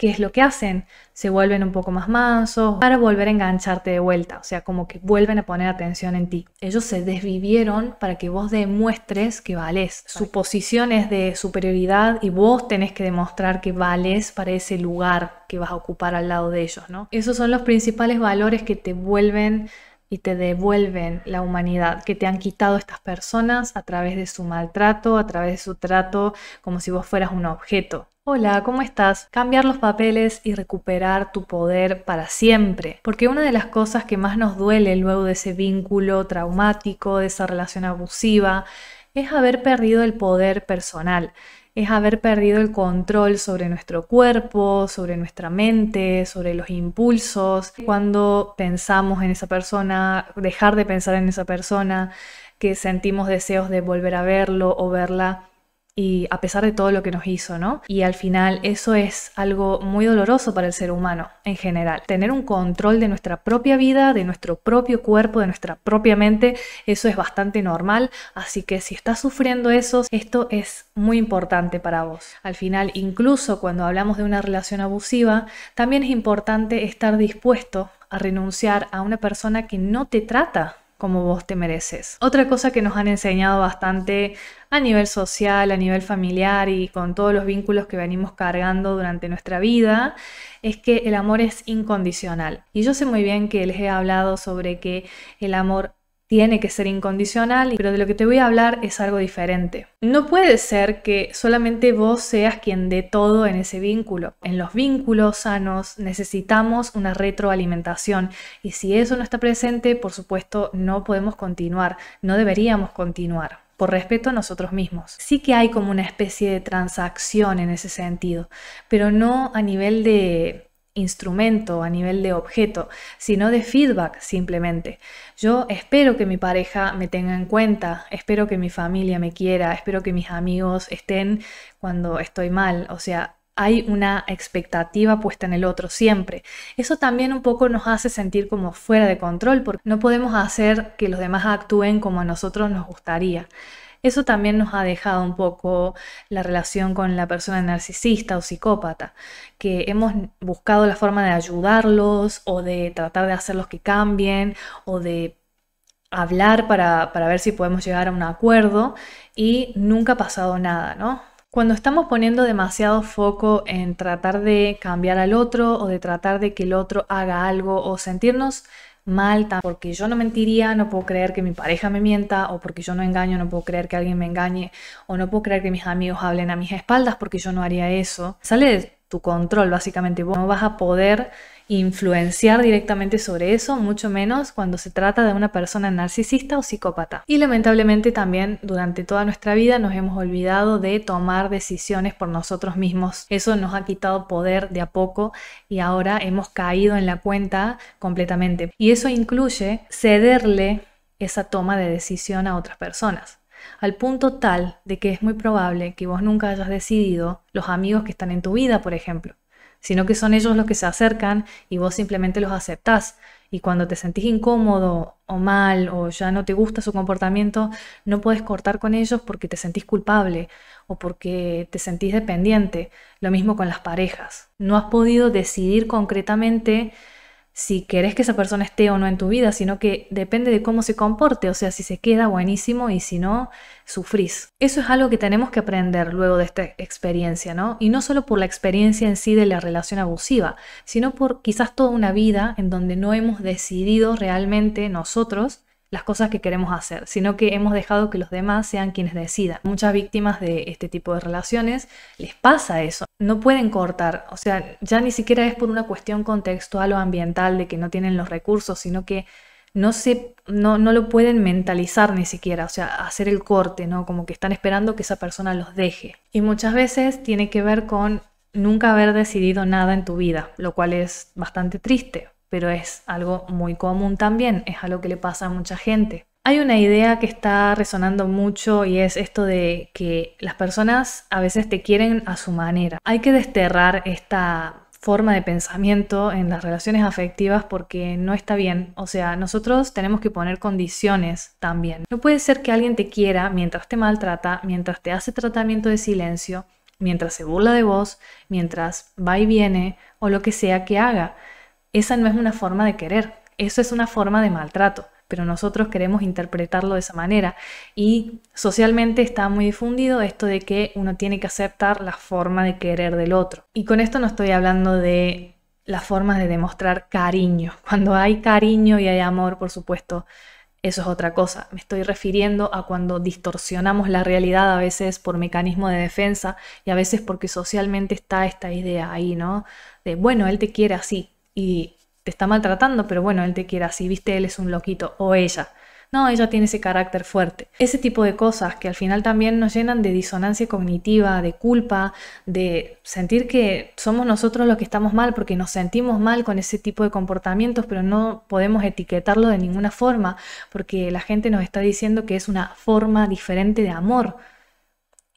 ¿qué es lo que hacen? Se vuelven un poco más mansos para volver a engancharte de vuelta, o sea, como que vuelven a poner atención en ti. Ellos se desvivieron para que vos demuestres que vales. Su posición es de superioridad y vos tenés que demostrar que vales para ese lugar que vas a ocupar al lado de ellos, ¿no? Esos son los principales valores que te vuelven y te devuelven la humanidad que te han quitado estas personas a través de su maltrato, a través de su trato como si vos fueras un objeto. Hola, ¿cómo estás? Cambiar los papeles y recuperar tu poder para siempre. Porque una de las cosas que más nos duele luego de ese vínculo traumático, de esa relación abusiva, es haber perdido el poder personal es haber perdido el control sobre nuestro cuerpo, sobre nuestra mente, sobre los impulsos. Cuando pensamos en esa persona, dejar de pensar en esa persona, que sentimos deseos de volver a verlo o verla y a pesar de todo lo que nos hizo, ¿no? Y al final eso es algo muy doloroso para el ser humano en general. Tener un control de nuestra propia vida, de nuestro propio cuerpo, de nuestra propia mente, eso es bastante normal, así que si estás sufriendo eso, esto es muy importante para vos. Al final, incluso cuando hablamos de una relación abusiva, también es importante estar dispuesto a renunciar a una persona que no te trata como vos te mereces. Otra cosa que nos han enseñado bastante a nivel social, a nivel familiar y con todos los vínculos que venimos cargando durante nuestra vida, es que el amor es incondicional. Y yo sé muy bien que les he hablado sobre que el amor tiene que ser incondicional, pero de lo que te voy a hablar es algo diferente. No puede ser que solamente vos seas quien dé todo en ese vínculo. En los vínculos sanos necesitamos una retroalimentación y si eso no está presente, por supuesto, no podemos continuar, no deberíamos continuar por respeto a nosotros mismos. Sí que hay como una especie de transacción en ese sentido, pero no a nivel de instrumento, a nivel de objeto, sino de feedback simplemente. Yo espero que mi pareja me tenga en cuenta, espero que mi familia me quiera, espero que mis amigos estén cuando estoy mal, o sea... Hay una expectativa puesta en el otro siempre. Eso también un poco nos hace sentir como fuera de control porque no podemos hacer que los demás actúen como a nosotros nos gustaría eso también nos ha dejado un poco la relación con la persona narcisista o psicópata, que hemos buscado la forma de ayudarlos o de tratar de hacerlos que cambien o de hablar para, ver si podemos llegar a un acuerdo y nunca ha pasado nada, ¿no? Cuando estamos poniendo demasiado foco en tratar de cambiar al otro o de tratar de que el otro haga algo o sentirnos Malta, porque yo no mentiría, no puedo creer que mi pareja me mienta, o porque yo no engaño, no puedo creer que alguien me engañe, o no puedo creer que mis amigos hablen a mis espaldas porque yo no haría eso. Sale de tu control, básicamente, vos no vas a poder influenciar directamente sobre eso, mucho menos cuando se trata de una persona narcisista o psicópata. Y lamentablemente también durante toda nuestra vida nos hemos olvidado de tomar decisiones por nosotros mismos. Eso nos ha quitado poder de a poco y ahora hemos caído en la cuenta completamente. Y eso incluye cederle esa toma de decisión a otras personas al punto tal de que es muy probable que vos nunca hayas decidido los amigos que están en tu vida, por ejemplo, sino que son ellos los que se acercan y vos simplemente los aceptás. Y cuando te sentís incómodo o mal o ya no te gusta su comportamiento, no puedes cortar con ellos porque te sentís culpable o porque te sentís dependiente. Lo mismo con las parejas. No has podido decidir concretamente si querés que esa persona esté o no en tu vida, sino que depende de cómo se comporte, o sea, si se queda buenísimo y si no, sufrís. Eso es algo que tenemos que aprender luego de esta experiencia, ¿no? Y no solo por la experiencia en sí de la relación abusiva, sino por quizás toda una vida en donde no hemos decidido realmente nosotros las cosas que queremos hacer, sino que hemos dejado que los demás sean quienes decidan. Muchas víctimas de este tipo de relaciones les pasa eso, no pueden cortar, o sea, ya ni siquiera es por una cuestión contextual o ambiental de que no tienen los recursos, sino que no, se, no, lo pueden mentalizar ni siquiera, o sea, hacer el corte, ¿no? Como que están esperando que esa persona los deje. Y muchas veces tiene que ver con nunca haber decidido nada en tu vida, lo cual es bastante triste, pero es algo muy común también, es algo que le pasa a mucha gente. Hay una idea que está resonando mucho y es esto de que las personas a veces te quieren a su manera. Hay que desterrar esta forma de pensamiento en las relaciones afectivas porque no está bien. O sea, nosotros tenemos que poner condiciones también. No puede ser que alguien te quiera mientras te maltrata, mientras te hace tratamiento de silencio, mientras se burla de vos, mientras va y viene o lo que sea que haga. Esa no es una forma de querer, eso es una forma de maltrato, pero nosotros queremos interpretarlo de esa manera. Y socialmente está muy difundido esto de que uno tiene que aceptar la forma de querer del otro. Y con esto no estoy hablando de las formas de demostrar cariño. Cuando hay cariño y hay amor, por supuesto, eso es otra cosa. Me estoy refiriendo a cuando distorsionamos la realidad a veces por mecanismo de defensa y a veces porque socialmente está esta idea ahí, ¿no? De, bueno, él te quiere así, y te está maltratando, pero bueno, él te quiere así, viste, él es un loquito o ella. No, ella tiene ese carácter fuerte. Ese tipo de cosas que al final también nos llenan de disonancia cognitiva, de culpa, de sentir que somos nosotros los que estamos mal porque nos sentimos mal con ese tipo de comportamientos, pero no podemos etiquetarlo de ninguna forma porque la gente nos está diciendo que es una forma diferente de amor.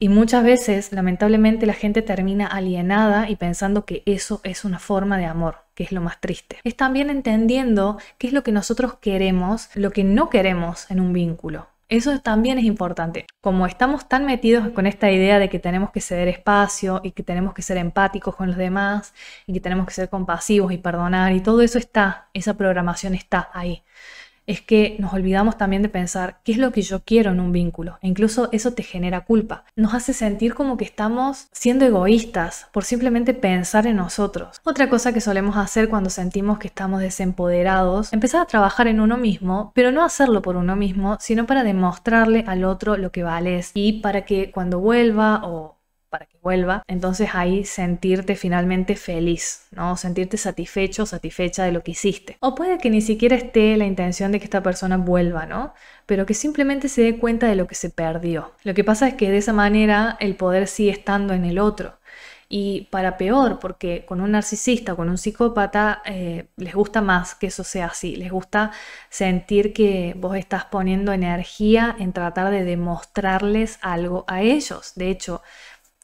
Y muchas veces, lamentablemente, la gente termina alienada y pensando que eso es una forma de amor, que es lo más triste. Es también entendiendo qué es lo que nosotros queremos, lo que no queremos en un vínculo. Eso también es importante. Como estamos tan metidos con esta idea de que tenemos que ceder espacio y que tenemos que ser empáticos con los demás y que tenemos que ser compasivos y perdonar y todo eso está, esa programación está ahí es que nos olvidamos también de pensar qué es lo que yo quiero en un vínculo. E incluso eso te genera culpa. Nos hace sentir como que estamos siendo egoístas por simplemente pensar en nosotros. Otra cosa que solemos hacer cuando sentimos que estamos desempoderados, empezar a trabajar en uno mismo, pero no hacerlo por uno mismo, sino para demostrarle al otro lo que vales y para que cuando vuelva o para que vuelva. Entonces ahí sentirte finalmente feliz, ¿no? Sentirte satisfecho, satisfecha de lo que hiciste. O puede que ni siquiera esté la intención de que esta persona vuelva, ¿no? Pero que simplemente se dé cuenta de lo que se perdió. Lo que pasa es que de esa manera el poder sigue estando en el otro. Y para peor, porque con un narcisista o con un psicópata eh, les gusta más que eso sea así, les gusta sentir que vos estás poniendo energía en tratar de demostrarles algo a ellos. De hecho,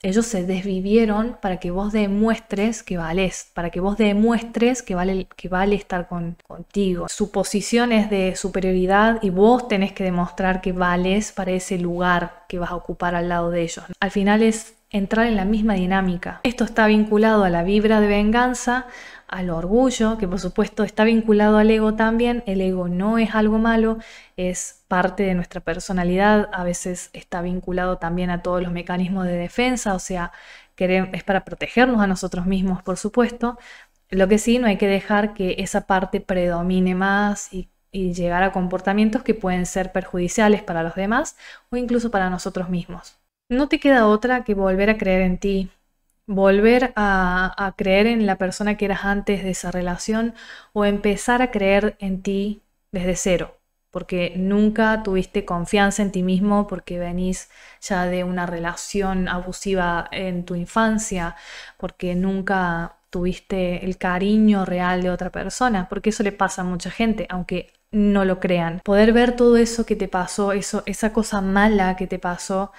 ellos se desvivieron para que vos demuestres que vales, para que vos demuestres que vale, que vale estar con, contigo. Su posición es de superioridad y vos tenés que demostrar que vales para ese lugar que vas a ocupar al lado de ellos. Al final es entrar en la misma dinámica. Esto está vinculado a la vibra de venganza, al orgullo, que por supuesto está vinculado al ego también. El ego no es algo malo, es parte de nuestra personalidad, a veces está vinculado también a todos los mecanismos de defensa, o sea, es para protegernos a nosotros mismos, por supuesto. Lo que sí, no hay que dejar que esa parte predomine más y y llegar a comportamientos que pueden ser perjudiciales para los demás o incluso para nosotros mismos no te queda otra que volver a creer en ti, volver a, creer en la persona que eras antes de esa relación o empezar a creer en ti desde cero, porque nunca tuviste confianza en ti mismo, porque venís ya de una relación abusiva en tu infancia, porque nunca tuviste el cariño real de otra persona, porque eso le pasa a mucha gente, aunque no lo crean. Poder ver todo eso que te pasó, eso, esa cosa mala que te pasó,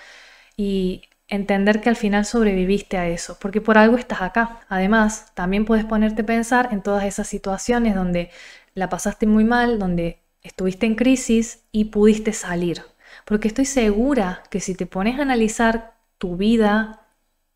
y entender que al final sobreviviste a eso, porque por algo estás acá. Además, también puedes ponerte a pensar en todas esas situaciones donde la pasaste muy mal, donde estuviste en crisis y pudiste salir. Porque estoy segura que si te pones a analizar tu vida,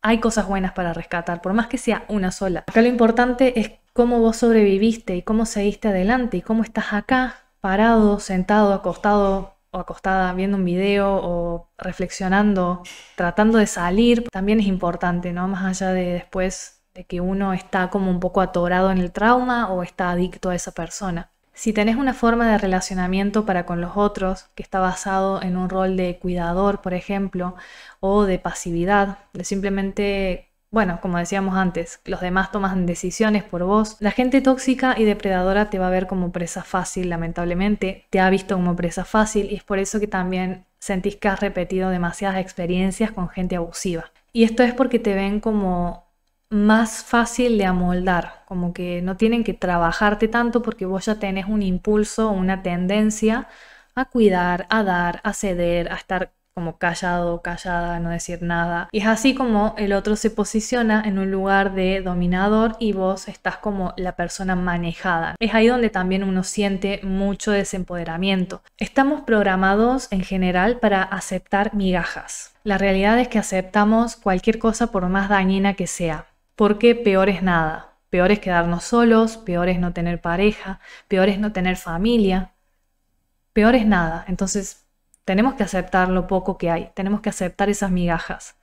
hay cosas buenas para rescatar, por más que sea una sola. Acá lo importante es cómo vos sobreviviste y cómo seguiste adelante y cómo estás acá, parado, sentado, acostado, acostada viendo un video o reflexionando, tratando de salir, también es importante, ¿no? Más allá de después de que uno está como un poco atorado en el trauma o está adicto a esa persona. Si tenés una forma de relacionamiento para con los otros que está basado en un rol de cuidador, por ejemplo, o de pasividad, de simplemente bueno, como decíamos antes, los demás toman decisiones por vos. La gente tóxica y depredadora te va a ver como presa fácil, lamentablemente. Te ha visto como presa fácil y es por eso que también sentís que has repetido demasiadas experiencias con gente abusiva. Y esto es porque te ven como más fácil de amoldar, como que no tienen que trabajarte tanto porque vos ya tenés un impulso, una tendencia a cuidar, a dar, a ceder, a estar como callado, callada, no decir nada. Y es así como el otro se posiciona en un lugar de dominador y vos estás como la persona manejada. Es ahí donde también uno siente mucho desempoderamiento. Estamos programados en general para aceptar migajas. La realidad es que aceptamos cualquier cosa por más dañina que sea, porque peor es nada. Peor es quedarnos solos, peor es no tener pareja, peor es no tener familia, peor es nada. Entonces, tenemos que aceptar lo poco que hay, tenemos que aceptar esas migajas.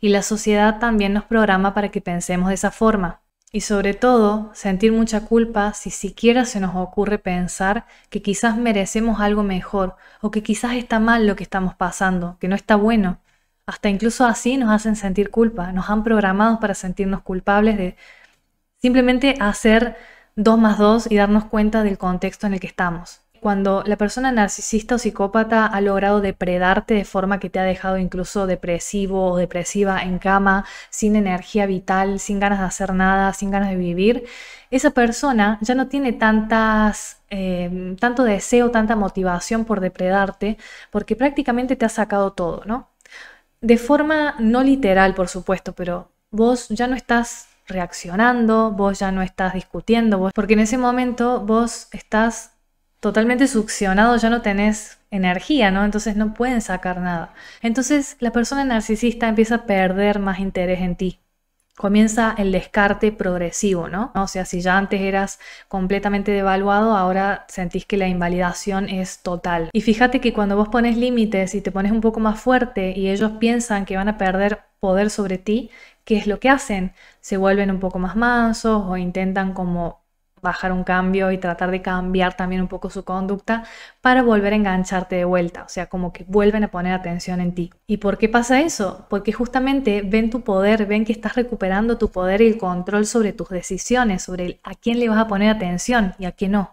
Y la sociedad también nos programa para que pensemos de esa forma. Y sobre todo, sentir mucha culpa si siquiera se nos ocurre pensar que quizás merecemos algo mejor o que quizás está mal lo que estamos pasando, que no está bueno. Hasta incluso así nos hacen sentir culpa, nos han programado para sentirnos culpables de simplemente hacer dos más dos y darnos cuenta del contexto en el que estamos cuando la persona narcisista o psicópata ha logrado depredarte de forma que te ha dejado incluso depresivo o depresiva en cama, sin energía vital, sin ganas de hacer nada, sin ganas de vivir, esa persona ya no tiene tantas, em, tanto deseo, tanta motivación por depredarte, porque prácticamente te ha sacado todo, ¿no? De forma no literal, por supuesto, pero vos ya no estás reaccionando, vos ya no estás discutiendo, vos, porque en ese momento vos estás totalmente succionado, ya no tenés energía, ¿no? Entonces no pueden sacar nada. Entonces la persona narcisista empieza a perder más interés en ti. Comienza el descarte progresivo, ¿no? O sea, si ya antes eras completamente devaluado, ahora sentís que la invalidación es total. Y fíjate que cuando vos pones límites y te pones un poco más fuerte y ellos piensan que van a perder poder sobre ti, ¿qué es lo que hacen? Se vuelven un poco más mansos o intentan como bajar un cambio y tratar de cambiar también un poco su conducta para volver a engancharte de vuelta, o sea, como que vuelven a poner atención en ti. ¿Y por qué pasa eso? Porque justamente ven tu poder, ven que estás recuperando tu poder y el control sobre tus decisiones, sobre a quién le vas a poner atención y a quién no.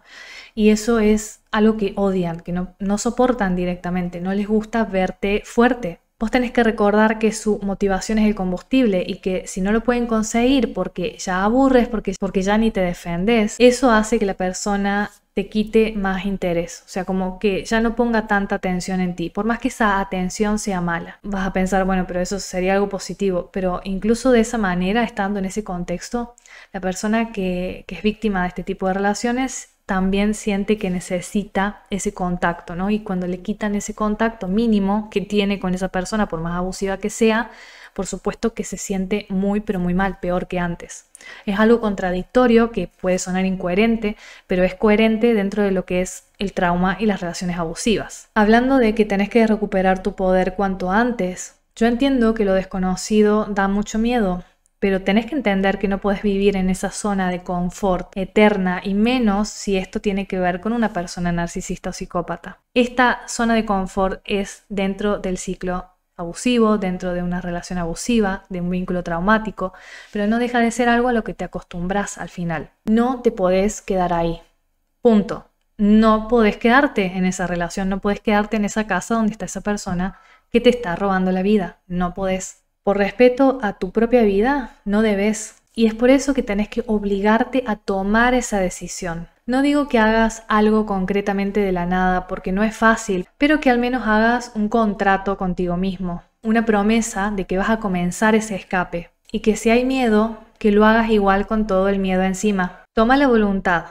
Y eso es algo que odian, que no, no soportan directamente, no les gusta verte fuerte, Vos tenés que recordar que su motivación es el combustible y que si no lo pueden conseguir porque ya aburres, porque, porque ya ni te defendes, eso hace que la persona te quite más interés, o sea, como que ya no ponga tanta atención en ti, por más que esa atención sea mala. Vas a pensar, bueno, pero eso sería algo positivo, pero incluso de esa manera, estando en ese contexto, la persona que, que es víctima de este tipo de relaciones también siente que necesita ese contacto, ¿no? Y cuando le quitan ese contacto mínimo que tiene con esa persona, por más abusiva que sea, por supuesto que se siente muy, pero muy mal, peor que antes. Es algo contradictorio que puede sonar incoherente, pero es coherente dentro de lo que es el trauma y las relaciones abusivas. Hablando de que tenés que recuperar tu poder cuanto antes, yo entiendo que lo desconocido da mucho miedo, pero tenés que entender que no puedes vivir en esa zona de confort eterna y menos si esto tiene que ver con una persona narcisista o psicópata. Esta zona de confort es dentro del ciclo abusivo, dentro de una relación abusiva, de un vínculo traumático, pero no deja de ser algo a lo que te acostumbras al final. No te podés quedar ahí. Punto. No podés quedarte en esa relación, no podés quedarte en esa casa donde está esa persona que te está robando la vida. No podés. Por respeto a tu propia vida, no debes. Y es por eso que tenés que obligarte a tomar esa decisión. No digo que hagas algo concretamente de la nada, porque no es fácil, pero que al menos hagas un contrato contigo mismo, una promesa de que vas a comenzar ese escape. Y que si hay miedo, que lo hagas igual con todo el miedo encima. Toma la voluntad,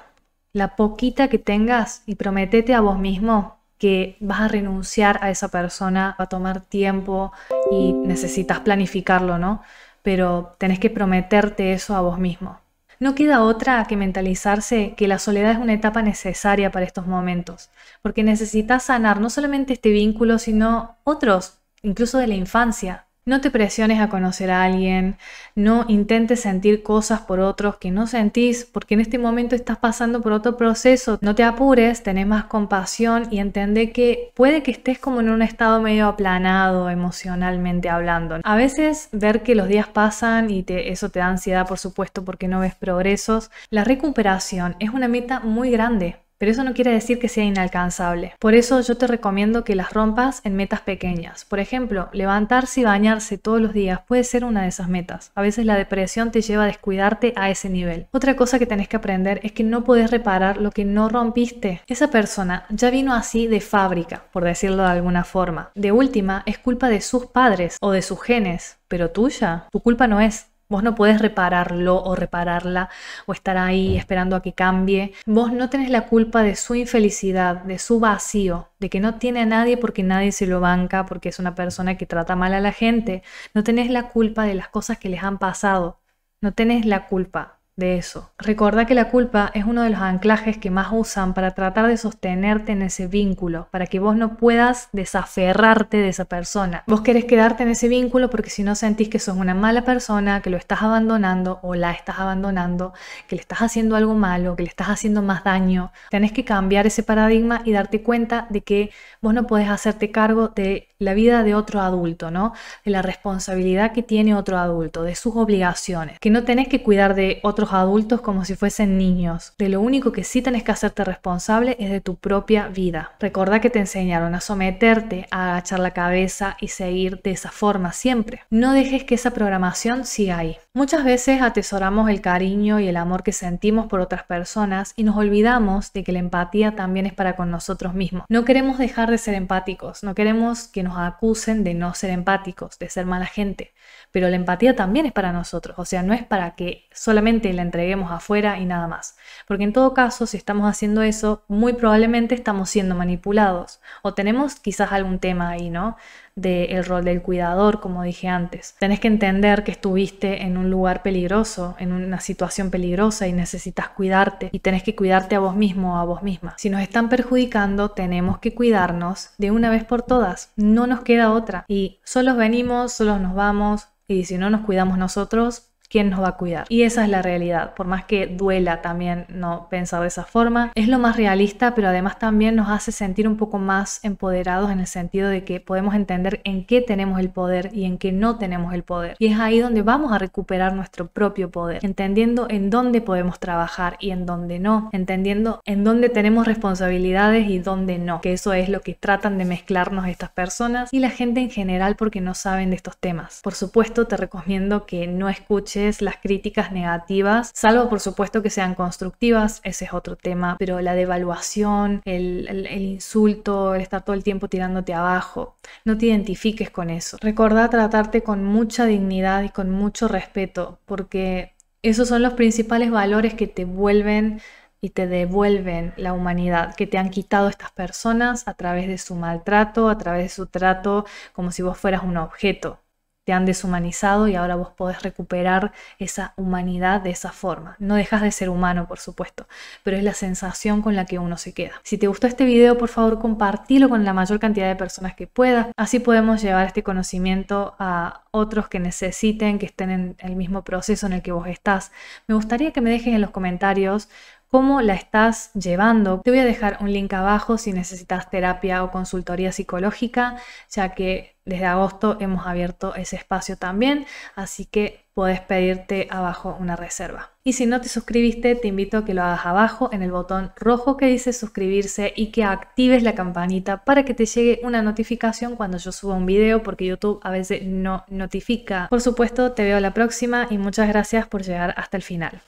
la poquita que tengas, y prométete a vos mismo que vas a renunciar a esa persona, va a tomar tiempo y necesitas planificarlo, ¿no? Pero tenés que prometerte eso a vos mismo. No queda otra que mentalizarse que la soledad es una etapa necesaria para estos momentos, porque necesitas sanar no solamente este vínculo, sino otros, incluso de la infancia. No te presiones a conocer a alguien, no intentes sentir cosas por otros que no sentís, porque en este momento estás pasando por otro proceso. No te apures, tenés más compasión y entendé que puede que estés como en un estado medio aplanado emocionalmente hablando. A veces ver que los días pasan y te, eso te da ansiedad, por supuesto, porque no ves progresos. La recuperación es una meta muy grande pero eso no quiere decir que sea inalcanzable. Por eso yo te recomiendo que las rompas en metas pequeñas. Por ejemplo, levantarse y bañarse todos los días puede ser una de esas metas. A veces la depresión te lleva a descuidarte a ese nivel. Otra cosa que tenés que aprender es que no podés reparar lo que no rompiste. Esa persona ya vino así de fábrica, por decirlo de alguna forma. De última, es culpa de sus padres o de sus genes, pero tuya, tu culpa no es. Vos no puedes repararlo o repararla o estar ahí mm. esperando a que cambie. Vos no tenés la culpa de su infelicidad, de su vacío, de que no tiene a nadie porque nadie se lo banca, porque es una persona que trata mal a la gente. No tenés la culpa de las cosas que les han pasado. No tenés la culpa de eso. Recuerda que la culpa es uno de los anclajes que más usan para tratar de sostenerte en ese vínculo, para que vos no puedas desaferrarte de esa persona. Vos querés quedarte en ese vínculo porque si no sentís que sos una mala persona, que lo estás abandonando o la estás abandonando, que le estás haciendo algo malo, que le estás haciendo más daño, tenés que cambiar ese paradigma y darte cuenta de que vos no podés hacerte cargo de la vida de otro adulto, ¿no? De la responsabilidad que tiene otro adulto, de sus obligaciones, que no tenés que cuidar de otros adultos como si fuesen niños. De lo único que sí tenés que hacerte responsable es de tu propia vida. Recordá que te enseñaron a someterte, a agachar la cabeza y seguir de esa forma siempre. No dejes que esa programación siga ahí. Muchas veces atesoramos el cariño y el amor que sentimos por otras personas y nos olvidamos de que la empatía también es para con nosotros mismos. No queremos dejar de ser empáticos, no queremos que nos acusen de no ser empáticos, de ser mala gente. Pero la empatía también es para nosotros, o sea, no es para que solamente la entreguemos afuera y nada más. Porque en todo caso, si estamos haciendo eso, muy probablemente estamos siendo manipulados o tenemos quizás algún tema ahí, ¿no? del rol del cuidador, como dije antes. Tenés que entender que estuviste en un lugar peligroso, en una situación peligrosa y necesitas cuidarte y tenés que cuidarte a vos mismo o a vos misma. Si nos están perjudicando, tenemos que cuidarnos de una vez por todas. No nos queda otra. Y solos venimos, solos nos vamos. Y si no nos cuidamos nosotros, ¿quién nos va a cuidar? Y esa es la realidad, por más que duela también no pensar de esa forma, es lo más realista, pero además también nos hace sentir un poco más empoderados en el sentido de que podemos entender en qué tenemos el poder y en qué no tenemos el poder. Y es ahí donde vamos a recuperar nuestro propio poder, entendiendo en dónde podemos trabajar y en dónde no, entendiendo en dónde tenemos responsabilidades y dónde no, que eso es lo que tratan de mezclarnos estas personas y la gente en general porque no saben de estos temas. Por supuesto, te recomiendo que no escuches las críticas negativas, salvo por supuesto que sean constructivas, ese es otro tema, pero la devaluación, el, insulto, el estar todo el tiempo tirándote abajo, no te identifiques con eso. Recordá tratarte con mucha dignidad y con mucho respeto, porque esos son los principales valores que te vuelven y te devuelven la humanidad que te han quitado estas personas a través de su maltrato, a través de su trato como si vos fueras un objeto te han deshumanizado y ahora vos podés recuperar esa humanidad de esa forma. No dejas de ser humano, por supuesto, pero es la sensación con la que uno se queda. Si te gustó este video, por favor, compartilo con la mayor cantidad de personas que puedas. Así podemos llevar este conocimiento a otros que necesiten, que estén en el mismo proceso en el que vos estás. Me gustaría que me dejes en los comentarios cómo la estás llevando. Te voy a dejar un link abajo si necesitas terapia o consultoría psicológica, ya que desde agosto hemos abierto ese espacio también, así que puedes pedirte abajo una reserva. Y si no te suscribiste, te invito a que lo hagas abajo en el botón rojo que dice suscribirse y que actives la campanita para que te llegue una notificación cuando yo suba un video porque YouTube a veces no notifica. Por supuesto, te veo la próxima y muchas gracias por llegar hasta el final.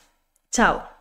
Chao.